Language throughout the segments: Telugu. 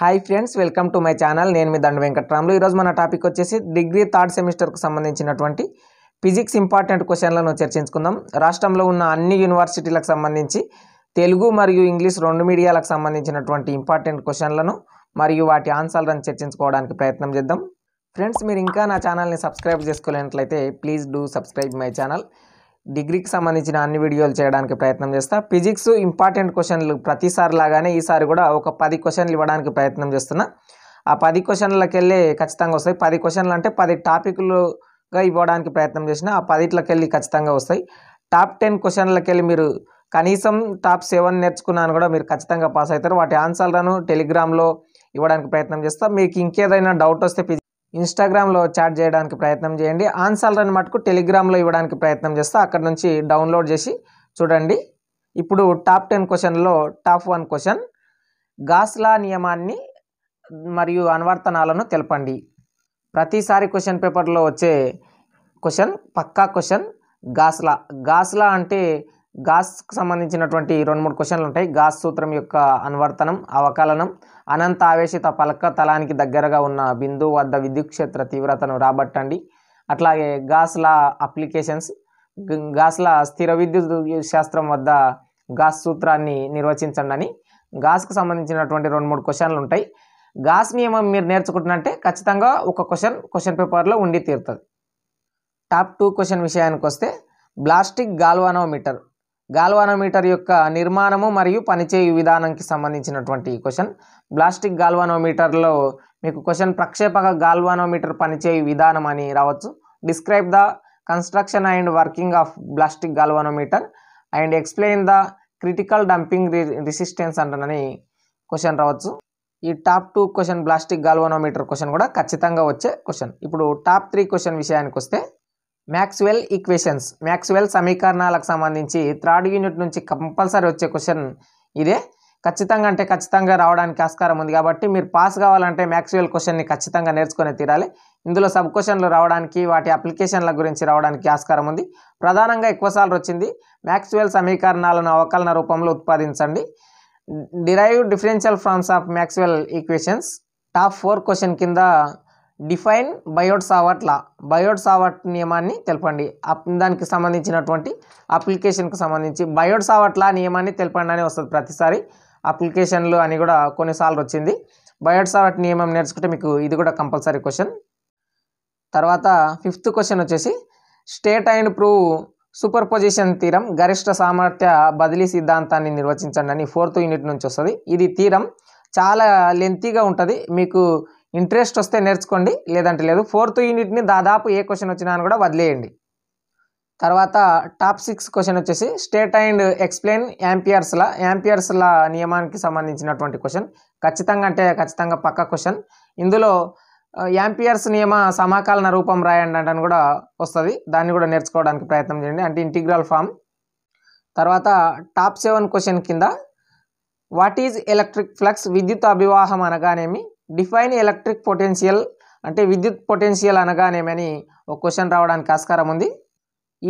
hi friends welcome to my channel నేను మీ దండ వెంకట్రాములు ఈరోజు మన టాపిక్ వచ్చేసి డిగ్రీ థర్డ్ సెమిస్టర్కు సంబంధించినటువంటి ఫిజిక్స్ ఇంపార్టెంట్ క్వశ్చన్లను చర్చించుకుందాం రాష్ట్రంలో ఉన్న అన్ని యూనివర్సిటీలకు సంబంధించి తెలుగు మరియు ఇంగ్లీష్ రెండు మీడియాలకు సంబంధించినటువంటి ఇంపార్టెంట్ క్వశ్చన్లను మరియు వాటి ఆన్సర్లను చర్చించుకోవడానికి ప్రయత్నం చేద్దాం ఫ్రెండ్స్ మీరు ఇంకా నా ఛానల్ని సబ్స్క్రైబ్ చేసుకోలేనట్లయితే please do subscribe my channel డిగ్రీకి సంబంధించిన అన్ని వీడియోలు చేయడానికి ప్రయత్నం చేస్తా ఫిజిక్స్ ఇంపార్టెంట్ క్వశ్చన్లు ప్రతిసారి లాగానే ఈసారి కూడా ఒక పది క్వశ్చన్లు ఇవ్వడానికి ప్రయత్నం చేస్తున్నా ఆ పది క్వశ్చన్లకెళ్ళి ఖచ్చితంగా వస్తాయి పది క్వశ్చన్లు అంటే పది టాపిక్లుగా ఇవ్వడానికి ప్రయత్నం చేసిన ఆ పదిట్లకెళ్ళి ఖచ్చితంగా వస్తాయి టాప్ టెన్ క్వశ్చన్లకెళ్ళి మీరు కనీసం టాప్ సెవెన్ నేర్చుకున్నాను కూడా మీరు ఖచ్చితంగా పాస్ అవుతారు వాటి ఆన్సర్లను టెలిగ్రామ్లో ఇవ్వడానికి ప్రయత్నం చేస్తాను మీకు ఇంకేదైనా డౌట్ వస్తే ఇన్స్టాగ్రామ్లో చాట్ చేయడానికి ప్రయత్నం చేయండి అని మటుకు టెలిగ్రామ్లో ఇవ్వడానికి ప్రయత్నం చేస్తే అక్కడ నుంచి డౌన్లోడ్ చేసి చూడండి ఇప్పుడు టాప్ టెన్ క్వశ్చన్లో టాప్ వన్ క్వశ్చన్ గాస్లా నియమాన్ని మరియు అనువర్తనాలను తెలపండి ప్రతిసారి క్వశ్చన్ పేపర్లో వచ్చే క్వశ్చన్ పక్కా క్వశ్చన్ గాస్లా గాస్లా అంటే గాస్కు సంబంధించినటువంటి రెండు మూడు క్వశ్చన్లు ఉంటాయి గాస్ సూత్రం యొక్క అనువర్తనం అవకలనం అనంత ఆవేశిత పలక తలానికి దగ్గరగా ఉన్న బిందువు వద్ద విద్యుత్ క్షేత్ర తీవ్రతను రాబట్టండి అట్లాగే గాస్ల అప్లికేషన్స్ గాస్ల స్థిర విద్యుత్ శాస్త్రం వద్ద గాస్ సూత్రాన్ని నిర్వచించండి అని గాస్కు సంబంధించినటువంటి రెండు మూడు క్వశ్చన్లు ఉంటాయి గాస్ నియమం మీరు నేర్చుకుంటున్నంటే ఖచ్చితంగా ఒక క్వశ్చన్ క్వశ్చన్ పేపర్లో ఉండి తీరుతుంది టాప్ టూ క్వశ్చన్ విషయానికి వస్తే బ్లాస్టిక్ గాల్వానోమీటర్ గాల్వానోమీటర్ యొక్క నిర్మాణము మరియు పనిచేయు విధానంకి సంబంధించినటువంటి క్వశ్చన్ ప్లాస్టిక్ గాల్వానోమీటర్లో మీకు క్వశ్చన్ ప్రక్షేపక గాల్వానోమీటర్ పనిచేయు విధానం అని రావచ్చు describe the construction and working of ballistic galvanometer and explain the critical damping resistance అంటనని క్వశ్చన్ రావచ్చు ఈ top two question ballistic galvanometer question కూడా ఖచ్చితంగా వచ్చే క్వశ్చన్ ఇప్పుడు టాప్ త్రీ క్వశ్చన్ విషయానికి వస్తే మ్యాక్స్వెల్ ఈక్వేషన్స్ మ్యాక్స్వెల్ సమీకరణాలకు సంబంధించి థర్డ్ యూనిట్ నుంచి కంపల్సరీ వచ్చే క్వశ్చన్ ఇదే ఖచ్చితంగా అంటే ఖచ్చితంగా రావడానికి ఆస్కారం ఉంది కాబట్టి మీరు పాస్ కావాలంటే మ్యాక్స్వెల్ క్వశ్చన్ని ఖచ్చితంగా నేర్చుకునే తీరాలి ఇందులో సబ్ క్వశ్చన్లు రావడానికి వాటి అప్లికేషన్ల గురించి రావడానికి ఆస్కారం ఉంది ప్రధానంగా ఎక్కువసార్లు వచ్చింది మ్యాక్స్వెల్ సమీకరణాలను అవకలన రూపంలో ఉత్పాదించండి derive differential forms of Maxwell equations top four question కింద define Biot Savart law Biot Savart నియమాన్ని తెలపండి దానికి సంబంధించినటువంటి అప్లికేషన్కు సంబంధించి బయోట్ సావర్ట్ లా నియమాన్ని తెలపండి అని వస్తుంది ప్రతిసారి అప్లికేషన్లు అని కూడా కొన్నిసార్లు వచ్చింది బయోట్ సావర్ట్ నియమం నేర్చుకుంటే మీకు ఇది కూడా కంపల్సరీ క్వశ్చన్ తర్వాత ఫిఫ్త్ క్వశ్చన్ వచ్చేసి state and prove superposition theorem గరిష్ట సామర్థ్య బదిలీ సిద్ధాంతాన్ని నిర్వచించండి అని ఫోర్త్ యూనిట్ నుంచి వస్తుంది ఇది తీరం చాలా లెంతీగా ఉంటుంది మీకు ఇంట్రెస్ట్ వస్తే నేర్చుకోండి లేదంటే లేదు ఫోర్త్ యూనిట్ని దాదాపు ఏ క్వశ్చన్ వచ్చినా అని కూడా వదిలేయండి తర్వాత టాప్ సిక్స్ క్వశ్చన్ వచ్చేసి స్టేట్ అండ్ ఎక్స్ప్లెయిన్ యాంపియర్స్ల యాంపియర్స్ల నియమానికి సంబంధించినటువంటి క్వశ్చన్ ఖచ్చితంగా అంటే ఖచ్చితంగా పక్క క్వశ్చన్ ఇందులో యాంపియర్స్ నియమ సమాకాలన రూపం రాయండి అంటే కూడా వస్తుంది దాన్ని కూడా నేర్చుకోవడానికి ప్రయత్నం చేయండి అంటే ఇంటిగ్రల్ ఫామ్ తర్వాత టాప్ సెవెన్ క్వశ్చన్ కింద వాట్ ఈజ్ ఎలక్ట్రిక్ ఫ్లక్స్ విద్యుత్ అభివాహం అనగానేమి డిఫైన్ ఎలక్ట్రిక్ పొటెన్షియల్ అంటే విద్యుత్ పొటెన్షియల్ అనగానేమని ఒక క్వశ్చన్ రావడానికి ఆస్కారం ఉంది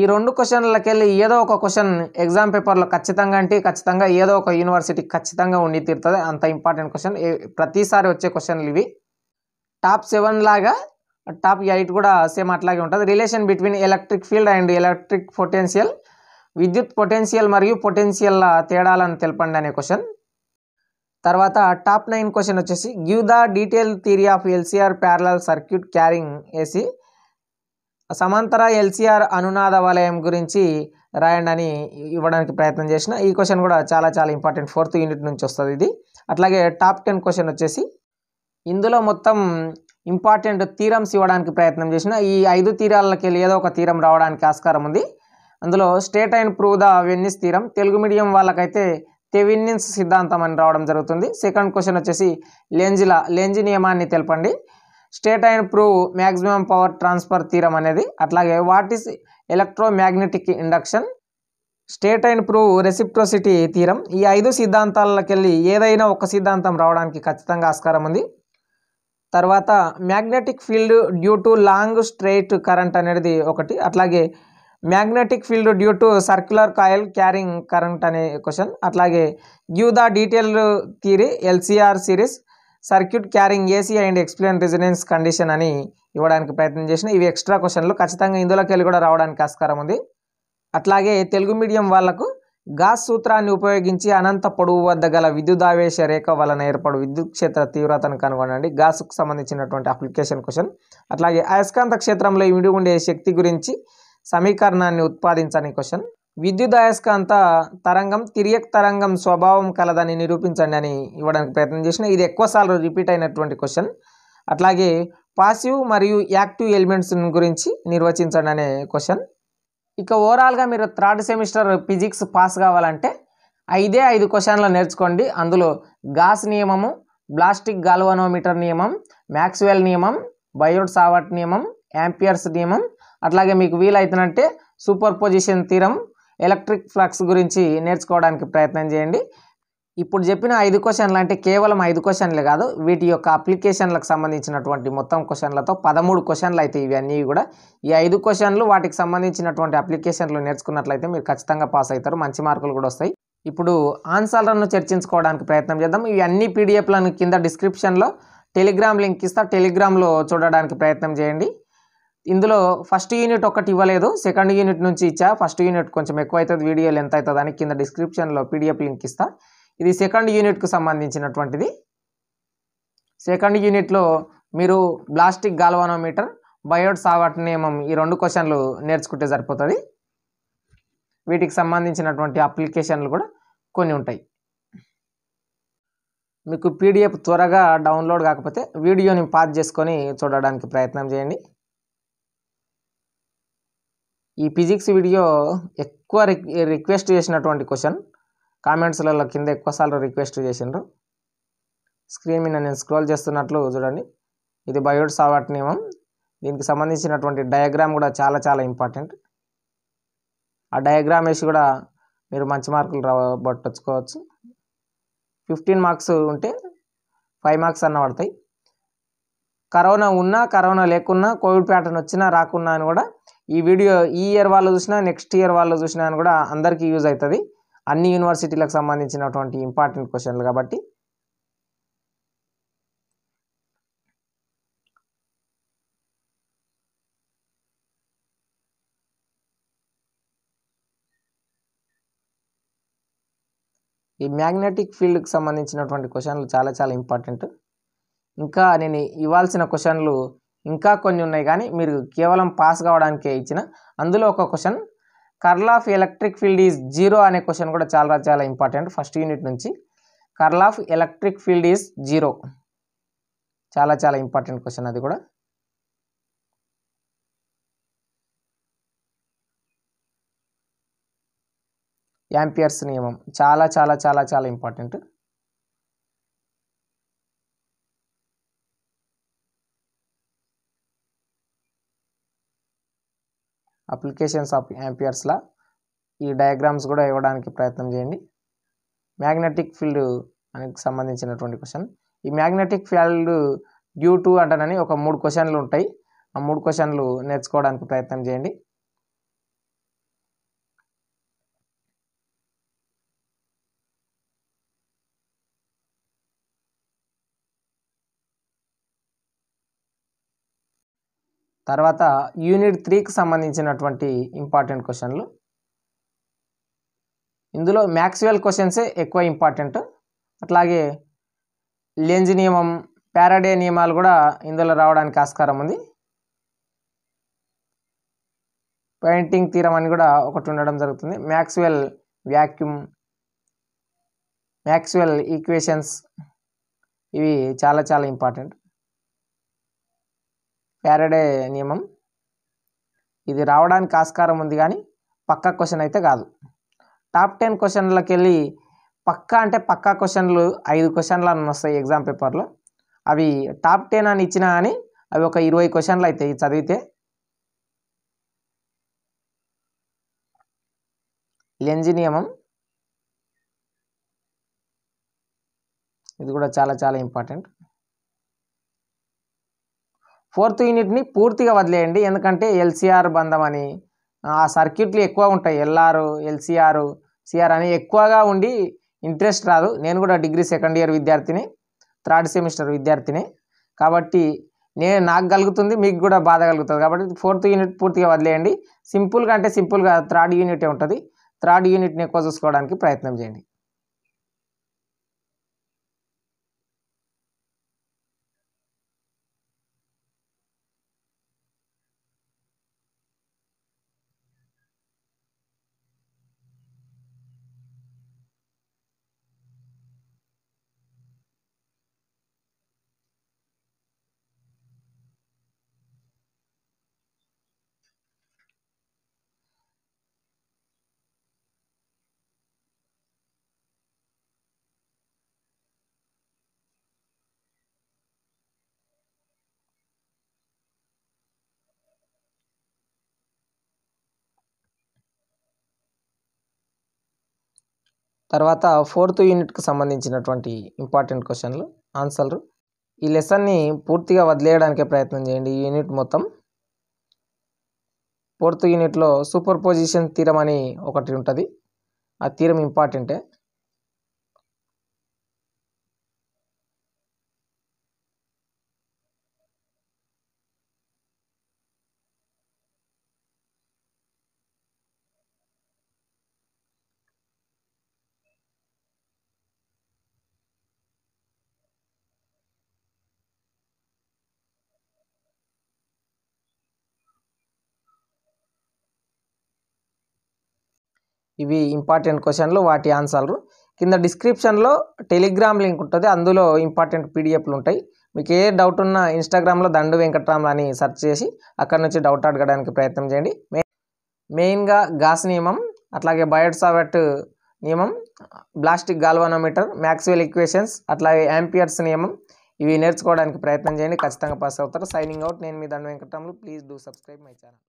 ఈ రెండు క్వశ్చన్లకెళ్ళి ఏదో ఒక క్వశ్చన్ ఎగ్జామ్ పేపర్లో ఖచ్చితంగా అంటే ఖచ్చితంగా ఏదో ఒక యూనివర్సిటీ ఖచ్చితంగా ఉండి తీరుతుంది అంత ఇంపార్టెంట్ క్వశ్చన్ ప్రతిసారి వచ్చే క్వశ్చన్లు ఇవి టాప్ సెవెన్ లాగా టాప్ ఎయిట్ కూడా సేమ్ అట్లాగే ఉంటుంది relation between electric field and electric potential విద్యుత్ పొటెన్షియల్ మరియు పొటెన్షియల్ తేడాలను తెలపండి అనే క్వశ్చన్ తర్వాత టాప్ నైన్ క్వశ్చన్ వచ్చేసి give the detail theory of LCR parallel circuit carrying AC సమాంతర ఎల్సీఆర్ అనునాద వలయం గురించి రాయండి అని ఇవ్వడానికి ప్రయత్నం చేసిన ఈ క్వశ్చన్ కూడా చాలా చాలా ఇంపార్టెంట్ ఫోర్త్ యూనిట్ నుంచి వస్తుంది ఇది అట్లాగే టాప్ టెన్ క్వశ్చన్ వచ్చేసి ఇందులో మొత్తం ఇంపార్టెంట్ తీరమ్స్ ఇవ్వడానికి ప్రయత్నం చేసిన ఈ ఐదు తీరాలకి వెళ్ళి ఏదో ఒక తీరం రావడానికి ఆస్కారం ఉంది అందులో state and prove the Thevenin's theorem Telugu medium వాళ్ళకైతే థెవిన్నిన్స్ సిద్ధాంతం అని రావడం జరుగుతుంది సెకండ్ క్వశ్చన్ వచ్చేసి లెంజ్ల లెంజి నియమాన్ని తెలపండి state and prove maximum power transfer theorem అనేది అట్లాగే what is electromagnetic induction state and prove reciprocity theorem ఈ ఐదు సిద్ధాంతాలకెళ్ళి ఏదైనా ఒక సిద్ధాంతం రావడానికి ఖచ్చితంగా ఆస్కారం ఉంది తర్వాత magnetic field due to long straight current అనేది ఒకటి అట్లాగే magnetic field due to circular coil carrying current అనే క్వశ్చన్ అట్లాగే give the detail theory LCR series circuit carrying AC and explain resonance condition అని ఇవ్వడానికి ప్రయత్నం చేసిన ఇవి ఎక్స్ట్రా క్వశ్చన్లు ఖచ్చితంగా ఇందులోకి వెళ్ళి కూడా రావడానికి ఆస్కారం ఉంది అట్లాగే తెలుగు మీడియం వాళ్లకు గాస్ సూత్రాన్ని ఉపయోగించి అనంత పొడవు వద్ద గల విద్యుదావేశ రేఖ వలన ఏర్పడు విద్యుత్ క్షేత్ర తీవ్రతను కనుగొనండి గాసుకు సంబంధించినటువంటి అప్లికేషన్ క్వశ్చన్ అట్లాగే అయస్కాంత క్షేత్రంలో ఇమిడి ఉండే శక్తి గురించి సమీకరణాన్ని ఉత్పాదించని క్వశ్చన్ విద్యుత్ అయస్కాంత తరంగం తిరియక్ తరంగం స్వభావం కలదని నిరూపించండి అని ఇవ్వడానికి ప్రయత్నం చేసిన ఇది ఎక్కువసార్లు రిపీట్ అయినటువంటి క్వశ్చన్ అట్లాగే పాసివ్ మరియు యాక్టివ్ ఎలిమెంట్స్ గురించి నిర్వచించండి అనే క్వశ్చన్ ఇక ఓవరాల్గా మీరు థర్డ్ సెమిస్టర్ ఫిజిక్స్ పాస్ కావాలంటే ఐదే ఐదు క్వశ్చన్లు నేర్చుకోండి అందులో గాస్ నియమము బ్లాస్టిక్ గాల్వనోమీటర్ నియమం మ్యాక్స్వెల్ నియమం బయోడ్ సావర్ట్ నియమం యాంపియర్స్ నియమం అట్లాగే మీకు వీలైతేనంటే superposition theorem electric flux గురించి నేర్చుకోవడానికి ప్రయత్నం చేయండి ఇప్పుడు చెప్పిన ఐదు క్వశ్చన్లు అంటే కేవలం ఐదు క్వశ్చన్లే కాదు వీటి యొక్క అప్లికేషన్లకు సంబంధించినటువంటి మొత్తం క్వశ్చన్లతో పదమూడు క్వశ్చన్లు అయితే ఇవన్నీ కూడా ఈ ఐదు క్వశ్చన్లు వాటికి సంబంధించినటువంటి అప్లికేషన్లు నేర్చుకున్నట్లయితే మీరు ఖచ్చితంగా పాస్ అవుతారు మంచి మార్కులు కూడా వస్తాయి ఇప్పుడు ఆన్సర్లను చర్చించుకోవడానికి ప్రయత్నం చేద్దాం ఇవి అన్ని పీడిఎఫ్లను కింద డిస్క్రిప్షన్లో టెలిగ్రామ్ లింక్ ఇస్తా టెలిగ్రామ్లో చూడడానికి ప్రయత్నం చేయండి ఇందులో ఫస్ట్ యూనిట్ ఒకటి ఇవ్వలేదు సెకండ్ యూనిట్ నుంచి ఇచ్చా ఫస్ట్ యూనిట్ కొంచెం ఎక్కువ అవుతుంది వీడియో లెంత్ అవుతుంది అని కింద డిస్క్రిప్షన్లో పీడిఎఫ్ లింక్ ఇస్తా ఇది సెకండ్ యూనిట్కు సంబంధించినటువంటిది సెకండ్ యూనిట్లో మీరు బ్లాస్టిక్ గాల్వానోమీటర్ బయోడ్ సావట్ నియమం ఈ రెండు క్వశ్చన్లు నేర్చుకుంటే సరిపోతుంది వీటికి సంబంధించినటువంటి అప్లికేషన్లు కూడా కొన్ని ఉంటాయి మీకు పీడిఎఫ్ త్వరగా డౌన్లోడ్ కాకపోతే వీడియోని పాజ్ చేసుకొని చూడడానికి ప్రయత్నం చేయండి ఈ ఫిజిక్స్ వీడియో ఎక్కువ రిక్వెస్ట్ చేసినటువంటి క్వశ్చన్ కామెంట్స్లలో కింద ఎక్కువసార్లు రిక్వెస్ట్ చేసిండ్రు స్క్రీన్ మీద నేను స్క్రోల్ చేస్తున్నట్లు చూడండి ఇది బయోడ్ సావాట్ నియమం దీనికి సంబంధించినటువంటి డయాగ్రామ్ కూడా చాలా చాలా ఇంపార్టెంట్ ఆ డయాగ్రామ్ వేసి కూడా మీరు మంచి మార్కులు రాబట్టచ్చుకోవచ్చు ఫిఫ్టీన్ మార్క్స్ ఉంటే ఫైవ్ మార్క్స్ అన్న పడతాయి కరోనా ఉన్నా కరోనా లేకున్నా కోవిడ్ ప్యాటర్న్ వచ్చినా రాకున్నా అని కూడా ఈ వీడియో ఈ ఇయర్ వాళ్ళు చూసినా నెక్స్ట్ ఇయర్ వాళ్ళు చూసినా అని కూడా అందరికీ యూజ్ అవుతుంది అన్ని యూనివర్సిటీలకు సంబంధించినటువంటి ఇంపార్టెంట్ క్వశ్చన్లు కాబట్టి ఈ మ్యాగ్నెటిక్ ఫీల్డ్కి సంబంధించినటువంటి క్వశ్చన్లు చాలా చాలా ఇంపార్టెంట్ ఇంకా నేను ఇవ్వాల్సిన క్వశ్చన్లు ఇంకా కొన్ని ఉన్నాయి కానీ మీరు కేవలం పాస్ కావడానికే ఇచ్చిన అందులో ఒక question curl of electric field is zero అనే క్వశ్చన్ కూడా చాలా చాలా ఇంపార్టెంట్ ఫస్ట్ యూనిట్ నుంచి curl of electric field is zero చాలా చాలా ఇంపార్టెంట్ క్వశ్చన్ అది కూడా యాంపియర్స్ నియమం చాలా చాలా చాలా చాలా ఇంపార్టెంట్ అప్లికేషన్స్ ఆఫ్ యాంపియర్స్లా ఈ డయాగ్రామ్స్ కూడా ఇవ్వడానికి ప్రయత్నం చేయండి మ్యాగ్నెటిక్ ఫీల్డ్ అనేది సంబంధించినటువంటి క్వశ్చన్ ఈ మ్యాగ్నెటిక్ ఫీల్డ్ డ్యూ టు అంటానని ఒక మూడు క్వశ్చన్లు ఉంటాయి ఆ మూడు క్వశ్చన్లు నేర్చుకోవడానికి ప్రయత్నం చేయండి తర్వాత యూనిట్ త్రీకి సంబంధించినటువంటి ఇంపార్టెంట్ క్వశ్చన్లు ఇందులో మ్యాక్స్వెల్ క్వశ్చన్సే ఎక్కువ ఇంపార్టెంట్ అట్లాగే లెంజ్ నియమం పారాడే నియమాలు కూడా ఇందులో రావడానికి ఆస్కారం ఉంది పెయింటింగ్ తీరం అని కూడా ఒకటి ఉండడం జరుగుతుంది మ్యాక్స్వెల్ వ్యాక్యూమ్ మ్యాక్స్వెల్ ఈక్వేషన్స్ ఇవి చాలా చాలా ఇంపార్టెంట్ ఫ్యారడే నియమం ఇది రావడానికి ఆస్కారం ఉంది కానీ పక్కా క్వశ్చన్ అయితే కాదు టాప్ టెన్ క్వశ్చన్లకి వెళ్ళి పక్కా అంటే పక్కా క్వశ్చన్లు ఐదు క్వశ్చన్లు అని వస్తాయి ఎగ్జామ్ పేపర్లో అవి టాప్ టెన్ అని ఇచ్చినా కానీ అవి ఒక ఇరవై క్వశ్చన్లు అవుతాయి చదివితే లెంజ్ నియమం ఇది కూడా చాలా చాలా ఇంపార్టెంట్ ఫోర్త్ యూనిట్ని పూర్తిగా వదిలేయండి ఎందుకంటే ఎల్సీఆర్ బంధం అని ఆ సర్క్యూట్లు ఎక్కువ ఉంటాయి ఎల్ఆర్ ఎల్సీఆర్ సిఆర్ అని ఎక్కువగా ఉండి ఇంట్రెస్ట్ రాదు నేను కూడా డిగ్రీ సెకండ్ ఇయర్ విద్యార్థిని థర్డ్ సెమిస్టర్ విద్యార్థిని కాబట్టి నేను నాకు కలుగుతుంది మీకు కూడా బాధ కలుగుతుంది కాబట్టి ఫోర్త్ యూనిట్ పూర్తిగా వదిలేయండి సింపుల్గా అంటే సింపుల్గా థర్డ్ యూనిటే ఉంటుంది థర్డ్ యూనిట్ని ఎక్కువ చూసుకోవడానికి ప్రయత్నం చేయండి తర్వాత ఫోర్త్ యూనిట్కి సంబంధించినటువంటి ఇంపార్టెంట్ క్వశ్చన్లు ఆన్సర్లు ఈ లెసన్ని పూర్తిగా వదిలేయడానికే ప్రయత్నం చేయండి ఈ యూనిట్ మొత్తం ఫోర్త్ యూనిట్లో సూపర్ పొజిషన్ తీరం అని ఒకటి ఉంటుంది ఆ తీరం ఇంపార్టెంటే ఇవి ఇంపార్టెంట్ క్వశ్చన్లు వాటి ఆన్సర్లు కింద డిస్క్రిప్షన్లో టెలిగ్రామ్ లింక్ ఉంటుంది అందులో ఇంపార్టెంట్ పీడిఎఫ్లు ఉంటాయి మీకు ఏ డౌట్ ఉన్నా ఇన్స్టాగ్రామ్లో దండు వెంకట్రామ్లు అని సెర్చ్ చేసి అక్కడ నుంచి డౌట్ అడగడానికి ప్రయత్నం చేయండి మెయిన్గా గాస్ నియమం అట్లాగే బయోట్సావెట్ నియమం బ్లాస్టిక్ గాల్వానోమీటర్ మ్యాక్స్వెల్ ఈక్వేషన్స్ అట్లాగే యాంపియర్స్ నియమం ఇవి నేర్చుకోవడానికి ప్రయత్నం చేయండి ఖచ్చితంగా పాస్ అవుతారు సైనింగ్ అవుట్ నేను మీ దండు Venkatramulu please do subscribe my channel